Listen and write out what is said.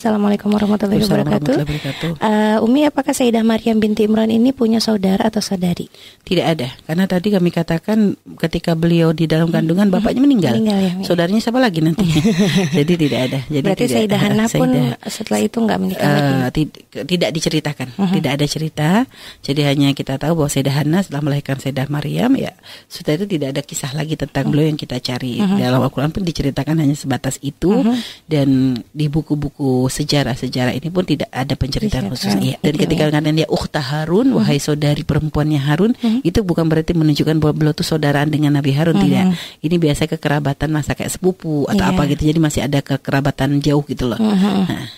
Assalamualaikum warahmatullahi wabarakatuh. Uh, Umi, apakah Sayyidah Maryam binti Imran ini punya saudara atau saudari? Tidak ada, karena tadi kami katakan ketika beliau di dalam kandungan hmm. bapaknya meninggal. meninggal ya, ya, Saudaranya siapa lagi nanti? Jadi tidak ada. Jadi Berarti tidak, Sayyidah Hana pun Sayyidah, setelah itu nggak menikah uh, lagi? Ya? Tidak diceritakan, uh mm-hmm. -huh. tidak ada cerita. Jadi hanya kita tahu bahwa Sayyidah Hana setelah melahirkan Sayyidah Maryam, ya setelah itu tidak ada kisah lagi tentang mm-hmm. beliau yang kita cari. Uh mm-hmm. -huh. Dalam Al-Quran pun diceritakan hanya sebatas itu uh -huh. dan di buku-buku sejarah-sejarah ini pun tidak ada penceritaan khusus. Iya. Dan ketika mengatakan dia Ukhtah Harun, hmm. wahai saudari perempuannya Harun, hmm. itu bukan berarti menunjukkan bahwa beliau itu saudaraan dengan Nabi Harun hmm. tidak. Ini biasa kekerabatan masa kayak sepupu atau yeah. apa gitu. Jadi masih ada kekerabatan jauh gitu loh. Hmm. Nah.